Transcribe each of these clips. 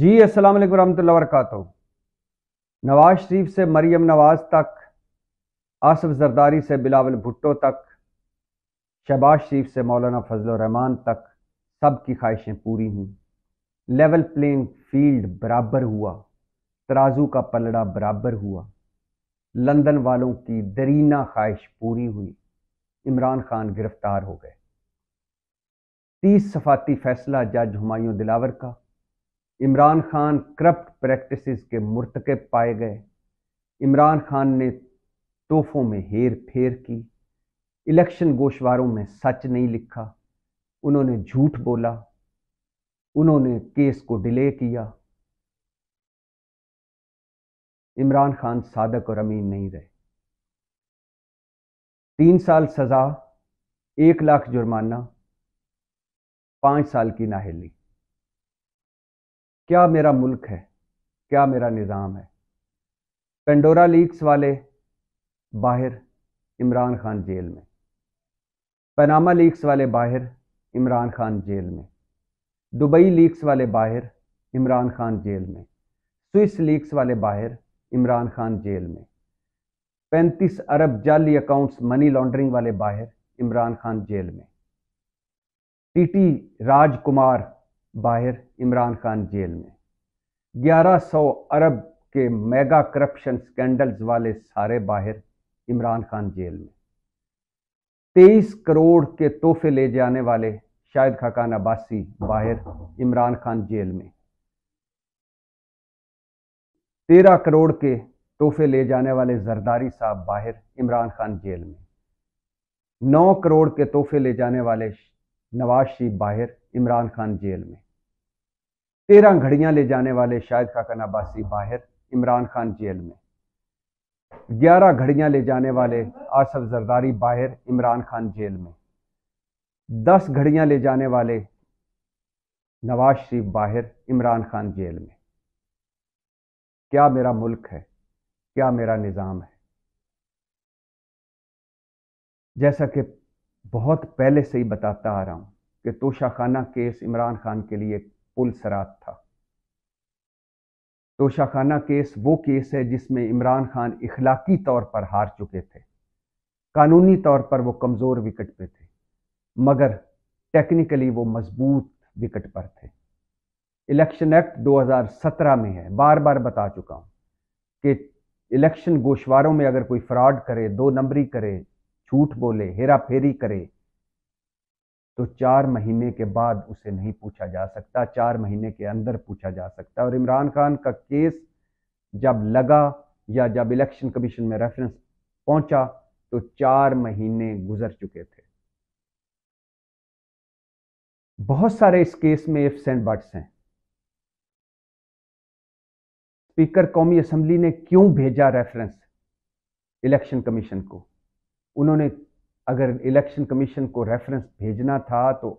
जी अस्सलाम वालेकुम रहमतुल्लाह नवाज शरीफ से मरियम नवाज तक आसफ जरदारी से बिलावल भुट्टो तक शहबाज शरीफ से मौलाना फजल रहमान तक सब की ख्वाहिशें पूरी हुई लेवल प्लेइंग फील्ड बराबर हुआ तराजू का पलड़ा बराबर हुआ लंदन वालों की दरीना ख्वाहिश पूरी हुई इमरान खान गिरफ्तार हो गए तीस सफाती फैसला जज हमायूं दिलावर का इमरान खान करप्ट प्रैक्टिसेस के मुर्तकब पाए गए इमरान खान ने तोहफों में हेर फेर की इलेक्शन गोशवारों में सच नहीं लिखा उन्होंने झूठ बोला उन्होंने केस को डिले किया इमरान खान सादक और अमीन नहीं रहे तीन साल सजा एक लाख जुर्माना पांच साल की नाहली क्या मेरा मुल्क है क्या मेरा निज़ाम है पेंडोरा लीक्स वाले बाहर इमरान खान जेल में पनामा लीक्स वाले बाहर इमरान खान जेल में दुबई लीक्स वाले बाहर इमरान खान जेल में स्विस लीक्स वाले बाहर इमरान खान जेल में पैंतीस अरब जाली अकाउंट्स मनी लॉन्ड्रिंग वाले बाहर इमरान खान जेल में टीटी राजकुमार बाहर इमरान खान जेल में 1100 अरब के मेगा करप्शन स्कैंडल्स वाले सारे बाहर इमरान खान जेल में 23 करोड़ के तोहफे ले जाने वाले शाहिद खाकान अब्बासी बाहर इमरान खान जेल में 13 करोड़ के तोहफे ले जाने वाले जरदारी साहब बाहर इमरान खान जेल में नौ करोड़ के तोहफे ले जाने वाले नवाज शरीफ बाहर इमरान खान जेल में तेरह घड़ियां ले जाने वाले शाहिद खाकन अब्बासी बाहर इमरान खान जेल में ग्यारह घड़ियां ले जाने वाले आसफ जरदारी बाहर इमरान खान जेल में दस घड़ियां ले जाने वाले नवाज शरीफ बाहर इमरान खान जेल में क्या मेरा मुल्क है क्या मेरा निज़ाम है जैसा कि बहुत पहले से ही बताता आ रहा हूं कि तोशाखाना केस इमरान खान के लिए सरात था तोशाखाना केस वो केस है जिसमें इमरान खान इखलाकी तौर पर हार चुके थे कानूनी तौर पर वो कमज़ोर विकेट पे थे मगर टेक्निकली वो मजबूत विकेट पर थे इलेक्शन एक्ट 2017 में है बार बार बता चुका हूं कि इलेक्शन गोशवारों में अगर कोई फ्रॉड करे दो नंबरी करे झूठ बोले हेरा फेरी करे तो चार महीने के बाद उसे नहीं पूछा जा सकता चार महीने के अंदर पूछा जा सकता और इमरान खान का केस जब लगा या जब इलेक्शन कमीशन में रेफरेंस पहुंचा तो चार महीने गुजर चुके थे बहुत सारे इस केस में इफ्स एंड बट्स हैं स्पीकर कौमी असेंबली ने क्यों भेजा रेफरेंस इलेक्शन कमीशन को उन्होंने अगर इलेक्शन कमीशन को रेफरेंस भेजना था तो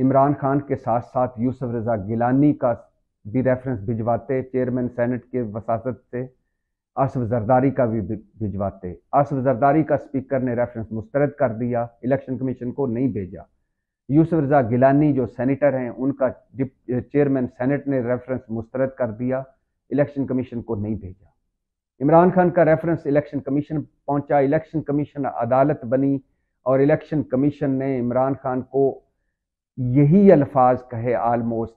इमरान खान के साथ साथ यूसुफ रजा गिलानी का भी रेफरेंस भिजवाते चेयरमैन सेनेट के वसासत से आसफ जरदारी का भी भिजवाते आसफ जरदारी का स्पीकर ने रेफरेंस मुस्तरद कर दिया इलेक्शन कमीशन को नहीं भेजा यूसुफ रजा गिलानी जो सेनेटर हैं उनका चेयरमैन सेनेट ने रेफरेंस मुस्तरद कर दिया इलेक्शन कमीशन को नहीं भेजा इमरान खान का रेफरेंस इलेक्शन कमीशन पहुंचा इलेक्शन कमीशन अदालत बनी और इलेक्शन कमीशन ने इमरान खान को यही अल्फाज कहे आलमोस्ट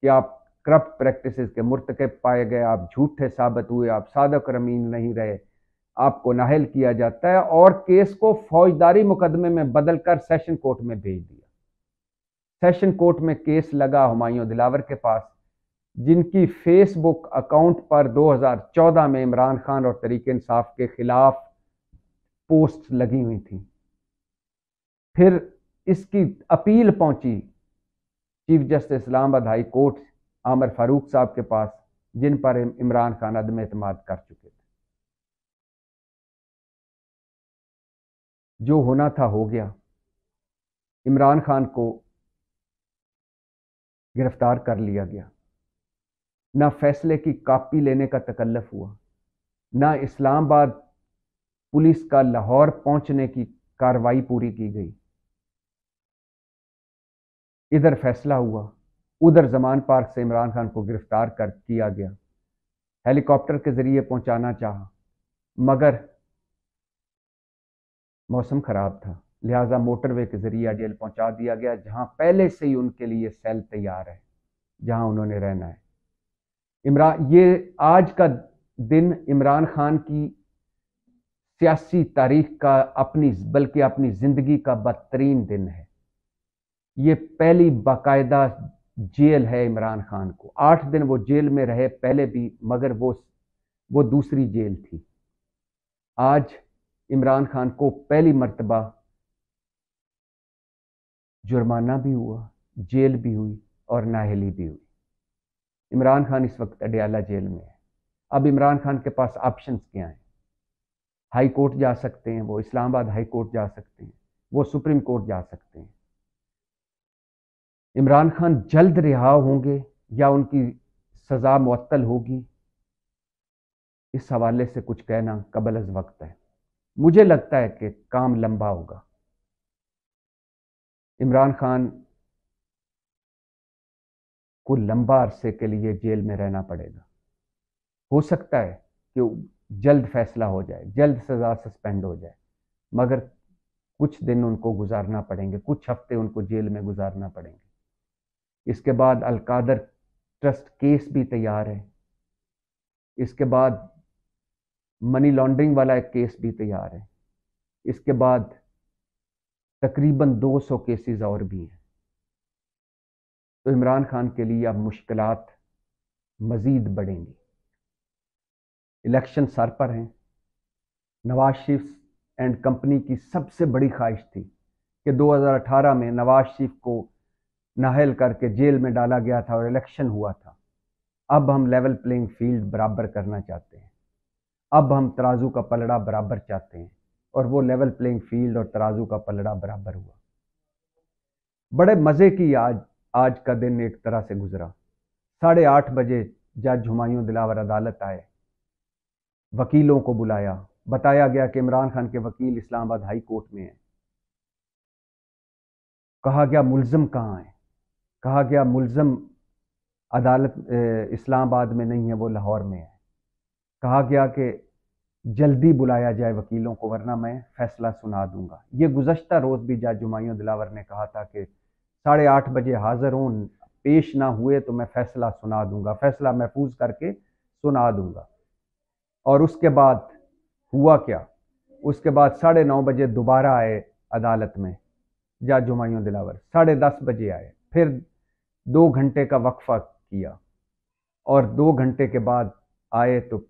कि आप करप्ट प्रैक्टिसेस के मुरतकब पाए गए आप झूठे साबित हुए आप सादक रमीन नहीं रहे आपको नाहल किया जाता है और केस को फौजदारी मुकदमे में बदलकर सेशन कोर्ट में भेज दिया सेशन कोर्ट में केस लगा हुमायूं दिलावर के पास जिनकी फेसबुक अकाउंट पर 2014 में इमरान खान और तरीक इंसाफ के खिलाफ पोस्ट लगी हुई थी फिर इसकी अपील पहुंची chief justice Islamabad high court Aamir Farooq साहब के पास जिन पर इमरान खान अदम एतम कर चुके थे जो होना था हो गया इमरान खान को गिरफ्तार कर लिया गया ना फैसले की कापी लेने का तकल्लफ हुआ ना इस्लामाबाद पुलिस का लाहौर पहुंचने की कार्रवाई पूरी की गई इधर फैसला हुआ उधर जमान पार्क से इमरान खान को गिरफ्तार कर किया गया हेलीकॉप्टर के जरिए पहुंचाना चाहा मगर मौसम खराब था लिहाजा मोटरवे के जरिए जेल पहुंचा दिया गया जहां पहले से ही उनके लिए सेल तैयार है जहां उन्होंने रहना है इमरान ये आज का दिन इमरान खान की सियासी तारीख का अपनी बल्कि अपनी ज़िंदगी का बदतरीन दिन है ये पहली बाकायदा जेल है इमरान खान को आठ दिन वो जेल में रहे पहले भी मगर वो वो दूसरी जेल थी आज इमरान खान को पहली मर्तबा जुर्माना भी हुआ जेल भी हुई और नाहली भी हुई इमरान खान इस वक्त अडियाला जेल में है अब इमरान खान के पास ऑप्शन क्या हैं हाई कोर्ट जा सकते हैं वो इस्लामाबाद हाई कोर्ट जा सकते हैं वो सुप्रीम कोर्ट जा सकते हैं इमरान खान जल्द रिहा होंगे या उनकी सज़ा मअतल होगी इस हवाले से कुछ कहना कबल अज वक्त है मुझे लगता है कि काम लंबा होगा इमरान खान को लंबा अरसे के लिए जेल में रहना पड़ेगा हो सकता है कि जल्द फैसला हो जाए जल्द सज़ा सस्पेंड हो जाए मगर कुछ दिन उनको गुजारना पड़ेंगे कुछ हफ्ते उनको जेल में गुजारना पड़ेंगे इसके बाद अलकादर ट्रस्ट केस भी तैयार है इसके बाद मनी लॉन्ड्रिंग वाला एक केस भी तैयार है इसके बाद तकरीबन 200 केसेस और भी हैं तो इमरान खान के लिए अब मुश्किल मज़ीद बढ़ेंगी इलेक्शन सर पर हैं नवाज शरीफ एंड कंपनी की सबसे बड़ी ख्वाहिश थी कि 2018 में नवाज शरीफ को नाहल करके जेल में डाला गया था और इलेक्शन हुआ था अब हम लेवल प्लेइंग फील्ड बराबर करना चाहते हैं अब हम तराजू का पलड़ा बराबर चाहते हैं और वो लेवल प्लेइंग फील्ड और तराजू का पलड़ा बराबर हुआ बड़े मज़े की आज आज का दिन एक तरह से गुजरा साढ़े आठ बजे जज हुमायूं दिलावर अदालत आए वकीलों को बुलाया बताया गया कि इमरान खान के वकील इस्लामाबाद हाई कोर्ट में हैं कहा गया मुलजम कहाँ है कहा गया मुलजम अदालत इस्लामाबाद में नहीं है वो लाहौर में है कहा गया कि जल्दी बुलाया जाए वकीलों को वरना मैं फैसला सुना दूंगा ये गुजशत रोज़ भी जज जुमायूं दिलावर ने कहा था कि साढ़े आठ बजे हाजिर हूँ पेश ना हुए तो मैं फैसला सुना दूंगा फैसला महफूज करके सुना दूंगा और उसके बाद हुआ क्या उसके बाद साढ़े नौ बजे दोबारा आए अदालत में जा जुमायूं दिलावर साढ़े दस बजे आए फिर दो घंटे का वक्फा किया और दो घंटे के बाद आए तो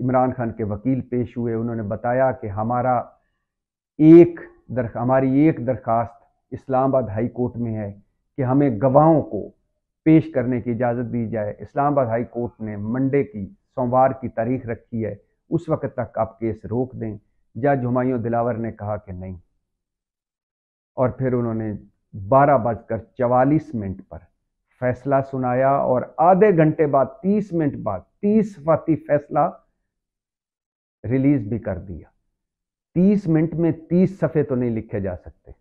इमरान खान के वकील पेश हुए उन्होंने बताया कि हमारा एक दर हमारी एक दरखास्त इस्लामाबाद हाई कोर्ट में है कि हमें गवाहों को पेश करने की इजाज़त दी जाए इस्लामाबाद हाई कोर्ट ने मंडे की सोमवार की तारीख रखी है उस वक्त तक आप केस रोक दें जज हमायूं दिलावर ने कहा कि नहीं और फिर उन्होंने बारह बजकर चवालीस मिनट पर फैसला सुनाया और आधे घंटे बाद तीस मिनट बाद तीस फती फैसला रिलीज भी कर दिया तीस मिनट में तीस सफ़े तो नहीं लिखे जा सकते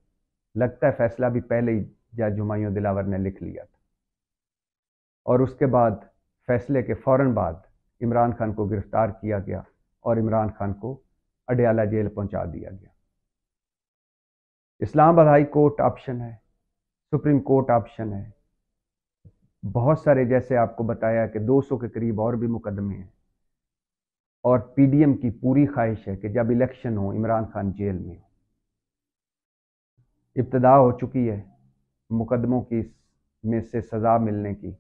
लगता है फैसला भी पहले ही जज जुमायूं दिलावर ने लिख लिया था और उसके बाद फैसले के फौरन बाद इमरान खान को गिरफ्तार किया गया और इमरान खान को अडयाला जेल पहुंचा दिया गया इस्लामाबाद हाई कोर्ट ऑप्शन है सुप्रीम कोर्ट ऑप्शन है बहुत सारे जैसे आपको बताया कि 200 के करीब और भी मुकदमे हैं और पीडीएम की पूरी ख्वाहिश है कि जब इलेक्शन हो इमरान खान जेल में हो इब्तदा हो चुकी है मुकदमों की में से सज़ा मिलने की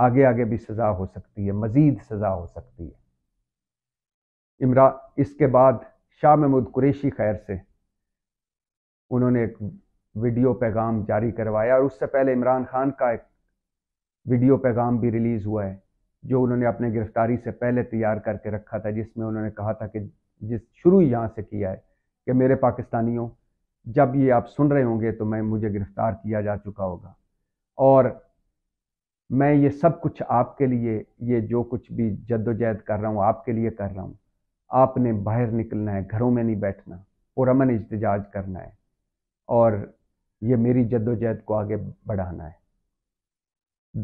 आगे आगे भी सज़ा हो सकती है मज़ीद सज़ा हो सकती है इमरा इसके बाद शाह महमूद कुरेशी खैर से उन्होंने एक वीडियो पैगाम जारी करवाया और उससे पहले इमरान खान का एक वीडियो पैगाम भी रिलीज़ हुआ है जो उन्होंने अपने गिरफ्तारी से पहले तैयार करके रखा था जिसमें उन्होंने कहा था कि जिस शुरू यहाँ से किया है कि मेरे पाकिस्तानियों जब ये आप सुन रहे होंगे तो मैं मुझे गिरफ्तार किया जा चुका होगा और मैं ये सब कुछ आपके लिए ये जो कुछ भी जद्दोजहद कर रहा हूँ आपके लिए कर रहा हूँ आपने बाहर निकलना है घरों में नहीं बैठना पुरमन इजाज करना है और ये मेरी जद्दोजहद को आगे बढ़ाना है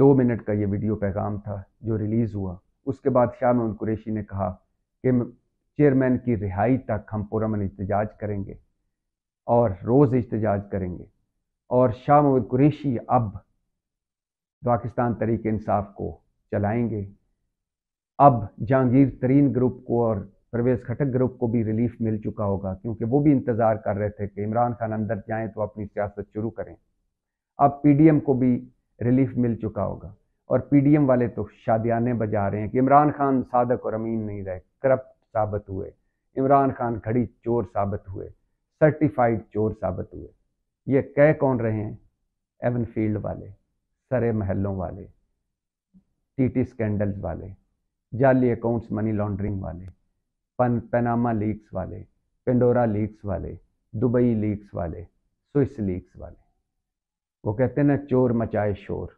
दो मिनट का ये वीडियो पैगाम था जो रिलीज़ हुआ उसके बाद शाह महमूद कुरेशी ने कहा कि चेयरमैन की रिहाई तक हम पुरमन इहतजाज करेंगे और रोज़ इजाज करेंगे और शाह महमूद कुरेशी अब पाकिस्तान तरीक इंसाफ को चलाएंगे अब जहांगीर तरीन ग्रुप को और परवेज़ खटक ग्रुप को भी रिलीफ मिल चुका होगा क्योंकि वो भी इंतज़ार कर रहे थे कि इमरान खान अंदर जाएँ तो अपनी सियासत शुरू करें अब पीडीएम को भी रिलीफ मिल चुका होगा और पीडीएम वाले तो शादियाने बजा रहे हैं कि इमरान खान सादक और अमीन नहीं रहे करप्ट साबित हुए इमरान खान खड़ी चोर साबित हुए सर्टिफाइड चोर साबित हुए ये कह कौन रहे हैं एवन फील्ड वाले सरे महलों वाले टीटी स्कैंडल्स वाले जाली अकाउंट्स मनी लॉन्ड्रिंग वाले पन पनामा लीक्स वाले पेंडोरा लीक्स वाले दुबई लीक्स वाले स्विस लीक्स वाले वो कहते हैं ना चोर मचाए शोर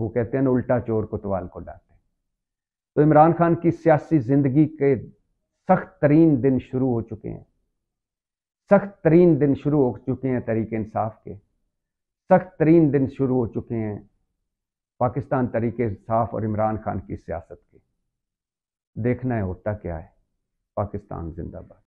वो कहते हैं ना उल्टा चोर कोतवाल को डांटे तो इमरान खान की सियासी जिंदगी के सख्त तरीन दिन शुरू हो चुके हैं सख्त तरीन दिन शुरू हो चुके हैं तरीक इंसाफ के सख्त तरीन दिन शुरू हो चुके हैं पाकिस्तान तरीक इंसाफ और इमरान खान की सियासत के देखना है होता क्या है पाकिस्तान जिंदाबाद